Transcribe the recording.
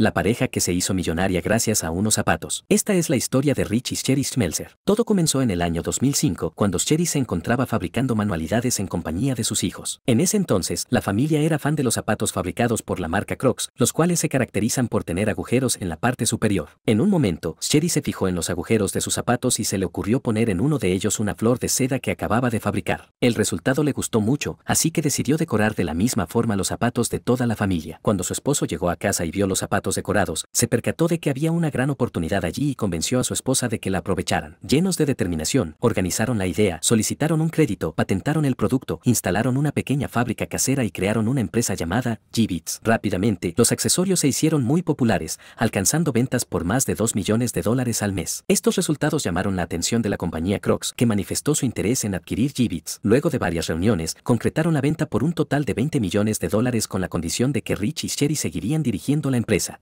la pareja que se hizo millonaria gracias a unos zapatos. Esta es la historia de Rich y Sherry Schmelzer. Todo comenzó en el año 2005 cuando Sherry se encontraba fabricando manualidades en compañía de sus hijos. En ese entonces, la familia era fan de los zapatos fabricados por la marca Crocs, los cuales se caracterizan por tener agujeros en la parte superior. En un momento, Sherry se fijó en los agujeros de sus zapatos y se le ocurrió poner en uno de ellos una flor de seda que acababa de fabricar. El resultado le gustó mucho, así que decidió decorar de la misma forma los zapatos de toda la familia. Cuando su esposo llegó a casa y vio los zapatos decorados, se percató de que había una gran oportunidad allí y convenció a su esposa de que la aprovecharan. Llenos de determinación, organizaron la idea, solicitaron un crédito, patentaron el producto, instalaron una pequeña fábrica casera y crearon una empresa llamada G-Bits. Rápidamente, los accesorios se hicieron muy populares, alcanzando ventas por más de 2 millones de dólares al mes. Estos resultados llamaron la atención de la compañía Crocs, que manifestó su interés en adquirir G-Bits. Luego de varias reuniones, concretaron la venta por un total de 20 millones de dólares con la condición de que Rich y Sherry seguirían dirigiendo la empresa.